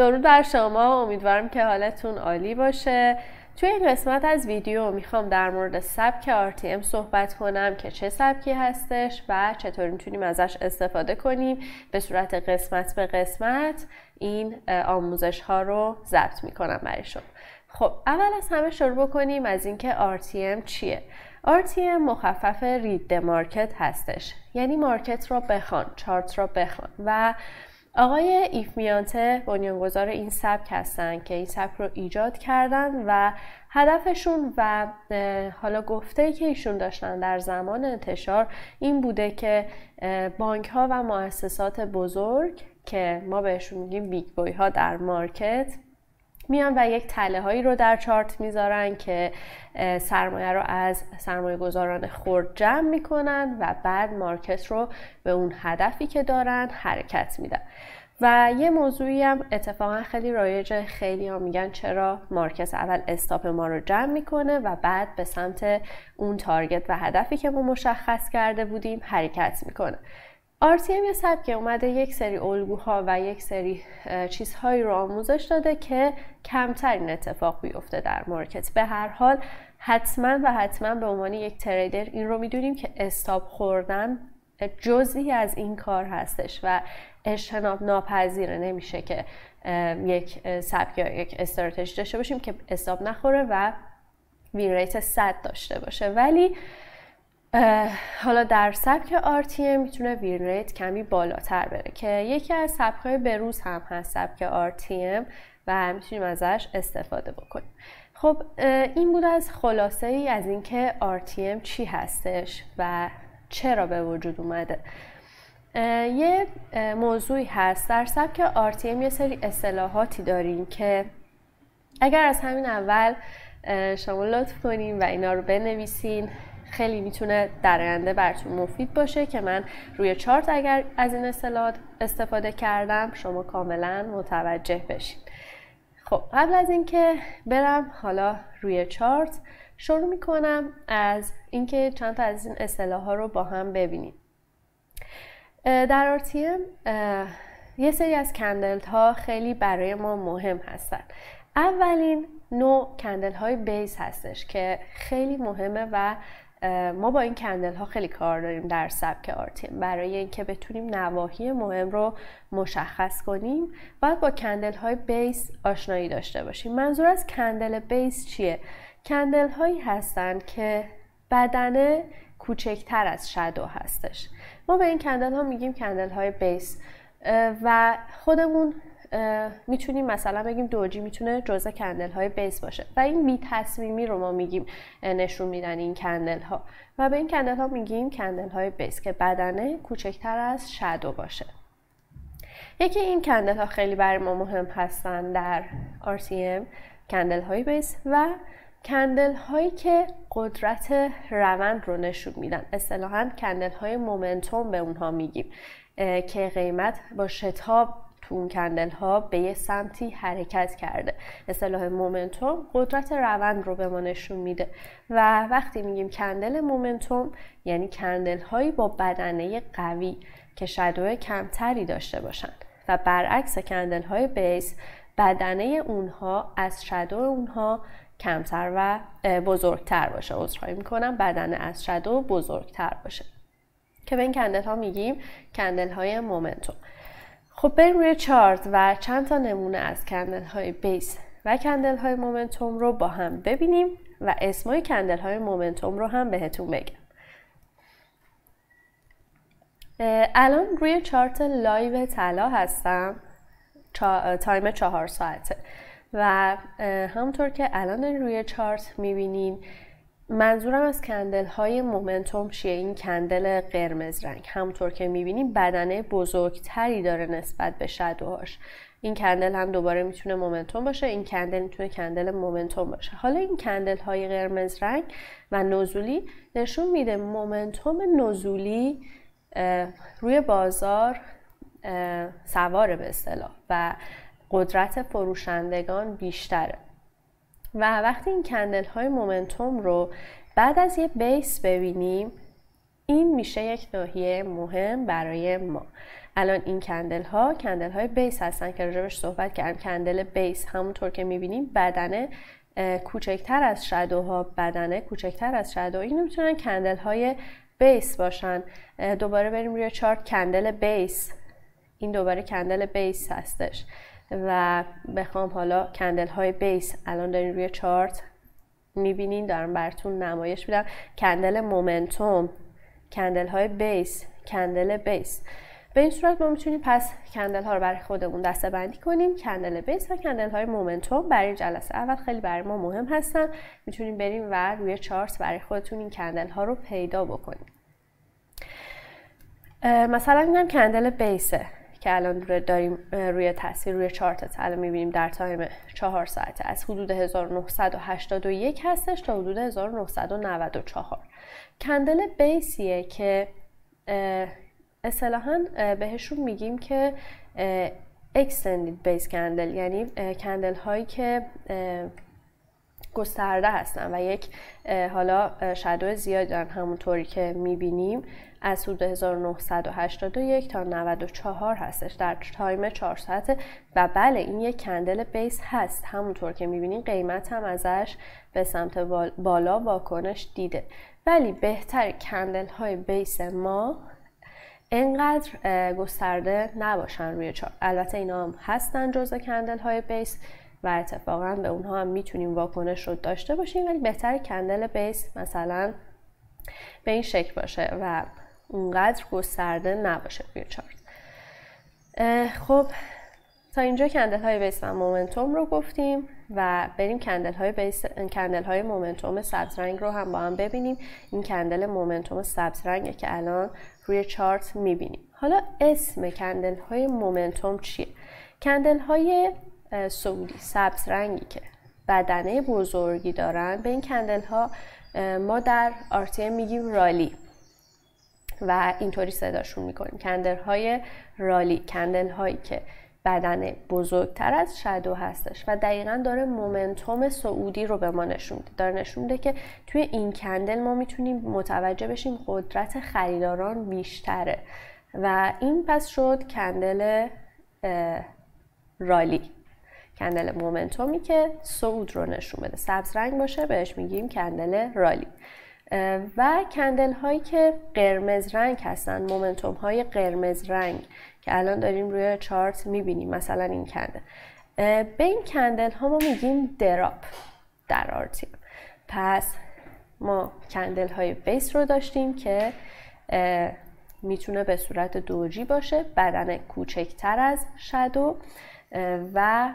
درود بر شما امیدوارم که حالتون عالی باشه توی این قسمت از ویدیو میخوام در مورد سبک RTM صحبت کنم که چه سبکی هستش و چطور میتونیم ازش استفاده کنیم به صورت قسمت به قسمت این آموزش ها رو ضبط میکنم برای شما خب اول از همه شروع بکنیم از اینکه RTM چیه RTM مخفف رید مارکت هستش یعنی مارکت را بخوان چارت را بخوان و آقای ایفمیانته بنیانگذار این سبک هستند که این سبک رو ایجاد کردن و هدفشون و حالا گفته که ایشون داشتن در زمان انتشار این بوده که بانک ها و مؤسسات بزرگ که ما بهشون میگیم بیگ بوی ها در مارکت میان و یک تله هایی رو در چارت میذارن که سرمایه رو از سرمایه گذاران خورد جمع میکنن و بعد مارکت رو به اون هدفی که دارن حرکت میدن و یه موضوعی هم اتفاقا خیلی رایجه خیلی ها میگن چرا مارکت اول استاپ ما رو جمع میکنه و بعد به سمت اون تارگت و هدفی که ما مشخص کرده بودیم حرکت میکنه RTM یه سبکه اومده یک سری الگوها و یک سری چیزهایی رو آموزش داده که کمتر این اتفاق بیفته در مارکت به هر حال حتما و حتما به عنوان یک تریدر این رو میدونیم که استاب خوردن جزی از این کار هستش و اجتناب ناپذیره نمیشه که یک سبک یا یک استراتژی داشته باشیم که استاب نخوره و وین ریت صد داشته باشه ولی حالا در سبک RTM میتونه وین ریت کمی بالاتر بره که یکی از سبکهای بروز هم هست سبک RTM و میتونیم ازش استفاده بکنیم خب این بود از خلاصه ای از اینکه RTM چی هستش و چرا به وجود اومده یه موضوعی هست در سبک RTM یه سری اصطلاحاتی داریم که اگر از همین اول شما لطف کنیم و اینا رو بنویسین خیلی میتونه در آینده براتون مفید باشه که من روی چارت اگر از این اصطلاحات استفاده کردم شما کاملا متوجه بشین خب قبل از اینکه برم حالا روی چارت شروع میکنم از اینکه چند تا از این اصطلاح ها رو با هم ببینیم در RTM یه سری از کندلت ها خیلی برای ما مهم هستن اولین نوع کندل های بیس هستش که خیلی مهمه و ما با این کندل ها خیلی کار داریم در سبک آرتیم برای اینکه بتونیم نواحی مهم رو مشخص کنیم باید با کندل های بیس آشنایی داشته باشیم منظور از کندل بیس چیه؟ کندل هایی هستند که بدنه کوچکتر از شدو هستش ما به این کندل ها میگیم کندل های بیس و خودمون میتونیم مثلا بگیم دوجی میتونه جزء کندل های بیس باشه و این بی تصمیمی رو ما میگیم نشون میدن این کندل ها و به این کندل ها میگیم کندل های بیس که بدنه کوچکتر از شدو باشه یکی این کندل ها خیلی برای ما مهم هستن در RCM کندل های بیس و کندل هایی که قدرت روند رو نشون میدن اصطلاحا کندل های مومنتوم به اونها میگیم که قیمت با شتاب تو اون کندل ها به یه سمتی حرکت کرده اصطلاح مومنتوم قدرت روند رو به ما نشون میده و وقتی میگیم کندل مومنتوم یعنی کندل هایی با بدنه قوی که شدوه کمتری داشته باشن و برعکس کندل های بیس بدنه اونها از شدو اونها کمتر و بزرگتر باشه عذرخواهی میکنم بدنه از شدو بزرگتر باشه که به این کندل ها میگیم کندل های مومنتوم خب بریم روی چارت و چند تا نمونه از کندل های بیس و کندل های مومنتوم رو با هم ببینیم و اسمای کندل های مومنتوم رو هم بهتون بگم الان روی چارت لایو طلا هستم تایم چهار ساعته و همونطور که الان روی چارت میبینیم منظورم از کندل های مومنتوم چیه این کندل قرمز رنگ همطور که میبینیم بدنه بزرگتری داره نسبت به شدوهاش این کندل هم دوباره میتونه مومنتوم باشه این کندل میتونه کندل مومنتوم باشه حالا این کندل های قرمز رنگ و نزولی نشون میده مومنتوم نزولی روی بازار سواره به اصطلاح و قدرت فروشندگان بیشتره و وقتی این کندل های مومنتوم رو بعد از یه بیس ببینیم این میشه یک ناحیه مهم برای ما الان این کندل ها کندل های بیس هستن که راجبش صحبت کردم کندل بیس همونطور که میبینیم بدنه کوچکتر از شدوها بدنه کوچکتر از شدو این میتونن کندل های بیس باشن دوباره بریم روی چارت کندل بیس این دوباره کندل بیس هستش و بخوام حالا کندل های بیس الان دارین روی چارت میبینین دارم براتون نمایش میدم کندل مومنتوم کندل های بیس کندل بیس به این صورت ما میتونیم پس کندل ها رو برای خودمون دسته بندی کنیم کندل بیس و کندل های مومنتوم برای جلسه اول خیلی برای ما مهم هستن میتونیم بریم و روی چارت برای خودتون این کندل ها رو پیدا بکنیم مثلا اینم کندل بیسه که الان داریم روی تصویر روی چارت الان میبینیم در تایم چهار ساعته از حدود 1981 هستش تا حدود 1994 کندل بیسیه که اصطلاحا بهشون میگیم که extended بیس کندل یعنی کندل هایی که گسترده هستن و یک حالا شدو زیاد دارن همونطوری که میبینیم از حدود 1981 تا 94 هستش در تایم 4 ساعته و بله این یک کندل بیس هست همونطور که میبینین قیمت هم ازش به سمت بالا واکنش دیده ولی بهتر کندل های بیس ما انقدر گسترده نباشن روی چار البته اینا هم هستن جزء کندل های بیس و اتفاقا به اونها هم میتونیم واکنش رو داشته باشیم ولی بهتر کندل بیس مثلا به این شکل باشه و اونقدر گسترده نباشه روی چارت خب تا اینجا کندل های بیس و مومنتوم رو گفتیم و بریم کندل های, بیس، کندل های مومنتوم سبز رنگ رو هم با هم ببینیم این کندل مومنتوم سبز رنگه که الان روی چارت میبینیم حالا اسم کندل های مومنتوم چیه؟ کندل های سعودی سبز رنگی که بدنه بزرگی دارن به این کندل ها ما در آرتیم میگیم رالی و اینطوری صداشون میکنیم کندل‌های رالی کندل هایی که بدن بزرگتر از شدو هستش و دقیقا داره مومنتوم سعودی رو به ما نشون میده داره نشون میده که توی این کندل ما میتونیم متوجه بشیم قدرت خریداران بیشتره و این پس شد کندل رالی کندل مومنتومی که سعود رو نشون بده سبز رنگ باشه بهش میگیم کندل رالی و کندل هایی که قرمز رنگ هستن مومنتوم های قرمز رنگ که الان داریم روی چارت میبینیم مثلا این کندل به این کندل ها ما میگیم دراپ در آرتیم پس ما کندل های بیس رو داشتیم که میتونه به صورت دوجی باشه بدن کوچکتر از شدو و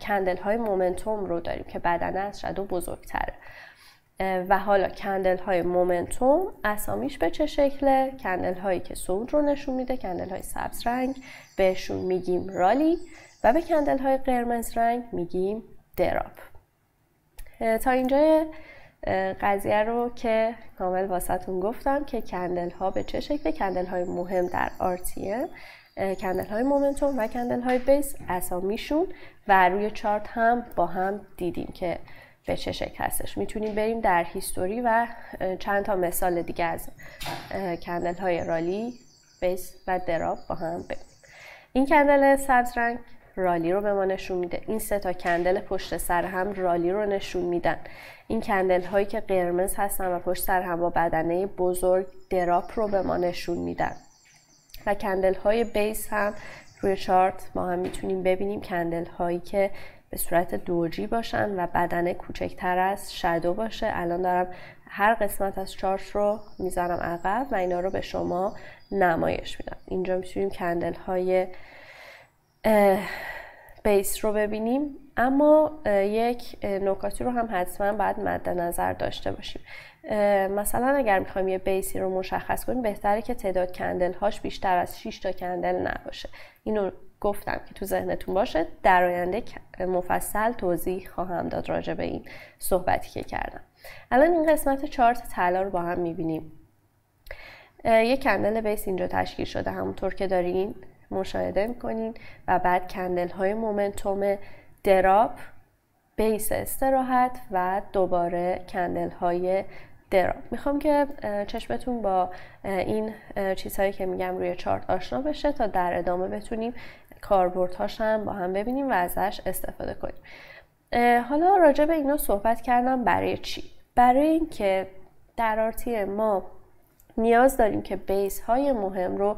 کندل های مومنتوم رو داریم که بدنه از شدو بزرگتره و حالا کندل های مومنتوم اسامیش به چه شکله کندل هایی که صعود رو نشون میده کندل های سبز رنگ بهشون میگیم رالی و به کندل های قرمز رنگ میگیم دراب تا اینجا قضیه رو که کامل واسطون گفتم که کندل ها به چه شکله کندل های مهم در آرتیه کندل های مومنتوم و کندل های بیس اسامیشون و روی چارت هم با هم دیدیم که به چه شکل هستش میتونیم بریم در هیستوری و چند تا مثال دیگه از کندل های رالی بیس و دراب با هم ببینیم این کندل سبز رنگ رالی رو به ما نشون میده این سه تا کندل پشت سر هم رالی رو نشون میدن این کندل هایی که قرمز هستن و پشت سر هم با بدنه بزرگ دراپ رو به ما نشون میدن و کندل های بیس هم روی چارت ما هم میتونیم ببینیم کندل هایی که به صورت دوجی باشن و بدنه کوچکتر از شدو باشه الان دارم هر قسمت از چارت رو میذارم عقب و اینا رو به شما نمایش میدم اینجا میتونیم کندل های بیس رو ببینیم اما یک نکاتی رو هم حتما باید مد نظر داشته باشیم مثلا اگر میخوایم یه بیسی رو مشخص کنیم بهتره که تعداد کندل هاش بیشتر از 6 تا کندل نباشه اینو گفتم که تو ذهنتون باشه در آینده مفصل توضیح خواهم داد راجع به این صحبتی که کردم الان این قسمت چارت طلا رو با هم میبینیم یه کندل بیس اینجا تشکیل شده همونطور که دارین مشاهده میکنین و بعد کندل های مومنتوم دراب، بیس استراحت و دوباره کندل های می میخوام که چشمتون با این چیزهایی که میگم روی چارت آشنا بشه تا در ادامه بتونیم کاربردهاش هم با هم ببینیم و ازش استفاده کنیم حالا راجع به اینا صحبت کردم برای چی برای اینکه در آرتی ما نیاز داریم که بیس های مهم رو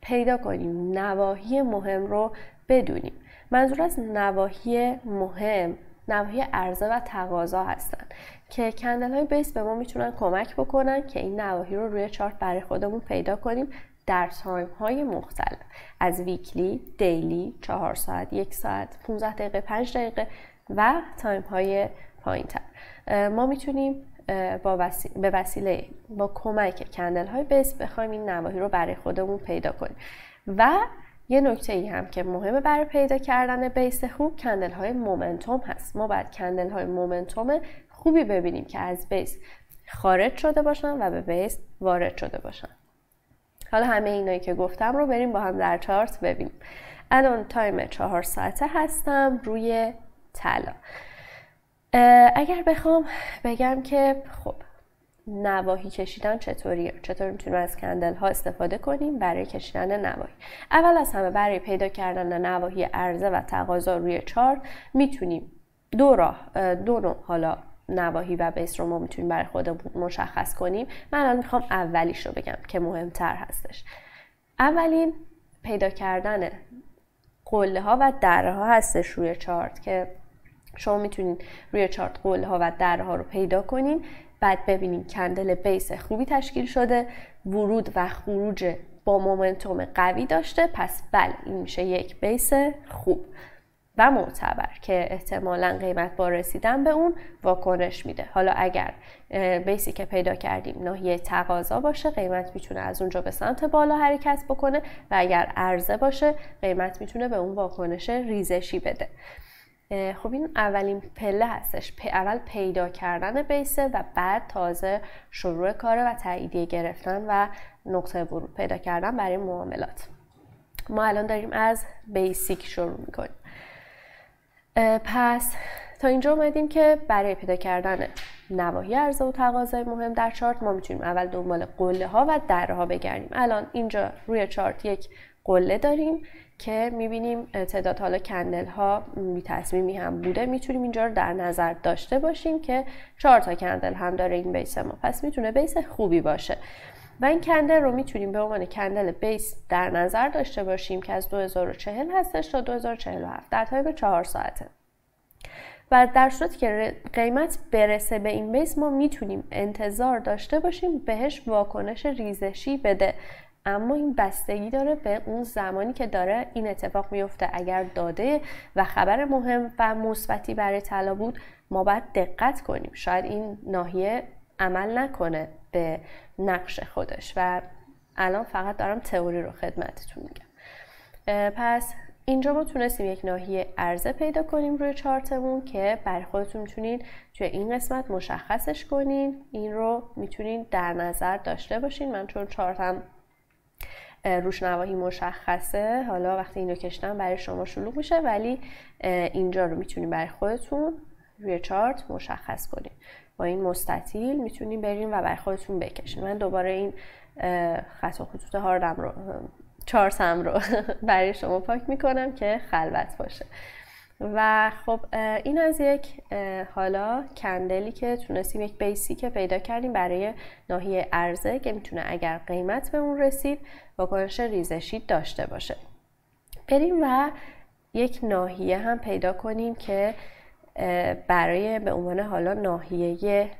پیدا کنیم نواحی مهم رو بدونیم منظور از نواحی مهم نواحی عرضه و تقاضا هستند که کندل های بیس به ما میتونن کمک بکنن که این نواحی رو روی چارت برای خودمون پیدا کنیم در تایم های مختلف از ویکلی، دیلی، چهار ساعت، یک ساعت، 15 دقیقه، پنج دقیقه و تایم های پایین تر ما میتونیم با به وسیله با کمک کندل های بیس بخوایم این نواحی رو برای خودمون پیدا کنیم و یه نکته ای هم که مهمه برای پیدا کردن بیس خوب کندل های مومنتوم هست ما باید کندل های مومنتوم خوبی ببینیم که از بیس خارج شده باشن و به بیس وارد شده باشن حالا همه اینایی که گفتم رو بریم با هم در چارت ببینیم الان تایم چهار ساعته هستم روی طلا اگر بخوام بگم که خب نواهی کشیدن چطوریه چطور میتونیم از کندل ها استفاده کنیم برای کشیدن نواهی اول از همه برای پیدا کردن نواهی عرضه و تقاضا روی چارت میتونیم دو راه دو نوع حالا نواهی و بیس رو ما میتونیم برای خودمون مشخص کنیم من الان میخوام اولیش رو بگم که مهمتر هستش اولین پیدا کردن قله ها و دره ها هستش روی چارت که شما میتونید روی چارت قله ها و دره ها رو پیدا کنین بعد ببینیم کندل بیس خوبی تشکیل شده ورود و خروج با مومنتوم قوی داشته پس بل این میشه یک بیس خوب و معتبر که احتمالا قیمت با رسیدن به اون واکنش میده حالا اگر بیسی که پیدا کردیم ناحیه تقاضا باشه قیمت میتونه از اونجا به سمت بالا حرکت بکنه و اگر عرضه باشه قیمت میتونه به اون واکنش ریزشی بده خب این اولین پله هستش اول پیدا کردن بیسه و بعد تازه شروع کاره و تاییدیه گرفتن و نقطه ورود پیدا کردن برای معاملات ما الان داریم از بیسیک شروع میکنیم پس تا اینجا اومدیم که برای پیدا کردن نواحی عرضه و تقاضای مهم در چارت ما میتونیم اول دنبال قله ها و دره ها بگردیم الان اینجا روی چارت یک قله داریم که میبینیم تعداد حالا کندل ها می تصمیمی هم بوده میتونیم اینجا رو در نظر داشته باشیم که چهار تا کندل هم داره این بیس ما پس میتونه بیس خوبی باشه و این کندل رو میتونیم به عنوان کندل بیس در نظر داشته باشیم که از 2040 هستش تا 2047 در تایم 4 ساعته و در صورتی که قیمت برسه به این بیس ما میتونیم انتظار داشته باشیم بهش واکنش ریزشی بده اما این بستگی داره به اون زمانی که داره این اتفاق میفته اگر داده و خبر مهم و مثبتی برای طلا بود ما باید دقت کنیم شاید این ناحیه عمل نکنه به نقش خودش و الان فقط دارم تئوری رو خدمتتون میگم پس اینجا ما تونستیم یک ناحیه عرضه پیدا کنیم روی چارتمون که برای خودتون میتونید توی این قسمت مشخصش کنین این رو میتونین در نظر داشته باشین من چون چارتم روشنواهی مشخصه حالا وقتی اینو کشتن برای شما شلوغ میشه ولی اینجا رو میتونیم برای خودتون روی چارت مشخص کنیم. با این مستطیل میتونیم بریم و برای خودتون بکشیم. من دوباره این خط و خطوط هاردم رو چارتم رو برای شما پاک میکنم که خلوت باشه و خب این از یک حالا کندلی که تونستیم یک بیسی که پیدا کردیم برای ناحیه عرضه که میتونه اگر قیمت به اون رسید کنش ریزشی داشته باشه بریم و یک ناحیه هم پیدا کنیم که برای به عنوان حالا ناحیه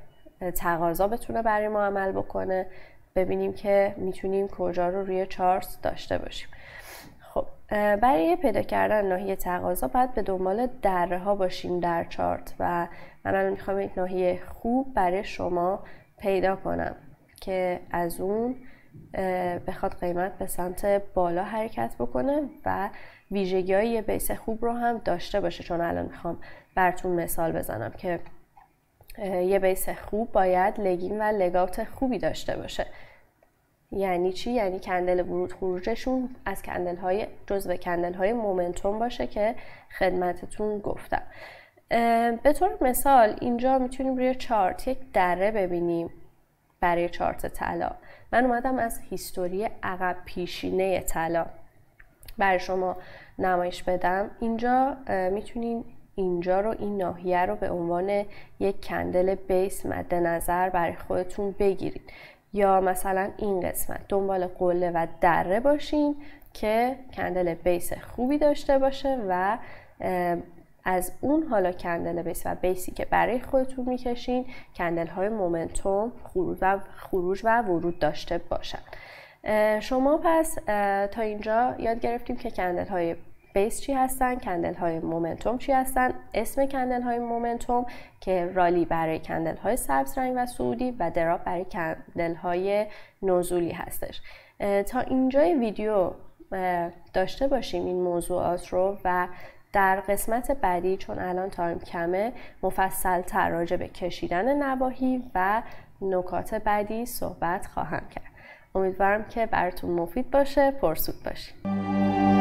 تقاضا بتونه برای ما عمل بکنه ببینیم که میتونیم کجا رو روی چارت داشته باشیم برای پیدا کردن ناحیه تقاضا باید به دنبال دره ها باشیم در چارت و من الان میخوام یک ناحیه خوب برای شما پیدا کنم که از اون بخواد قیمت به سمت بالا حرکت بکنه و ویژگی های یه بیس خوب رو هم داشته باشه چون الان میخوام براتون مثال بزنم که یه بیس خوب باید لگین و لگاوت خوبی داشته باشه یعنی چی یعنی کندل ورود خروجشون از کندل های جزو کندل های مومنتوم باشه که خدمتتون گفتم به طور مثال اینجا میتونیم روی چارت یک دره ببینیم برای چارت طلا من اومدم از هیستوری عقب پیشینه طلا برای شما نمایش بدم اینجا میتونیم اینجا رو این ناحیه رو به عنوان یک کندل بیس مد نظر برای خودتون بگیرید یا مثلا این قسمت دنبال قله و دره باشین که کندل بیس خوبی داشته باشه و از اون حالا کندل بیس و بیسی که برای خودتون میکشین کندل های مومنتوم خروج و, خروج و ورود داشته باشن شما پس تا اینجا یاد گرفتیم که کندل های بیس چی هستن کندل های مومنتوم چی هستن اسم کندل های مومنتوم که رالی برای کندل های سبز رنگ و سعودی و دراب برای کندل های نزولی هستش تا اینجای ویدیو داشته باشیم این موضوعات رو و در قسمت بعدی چون الان تایم کمه مفصل تر راجع به کشیدن نواهی و نکات بعدی صحبت خواهم کرد امیدوارم که براتون مفید باشه پرسود باشید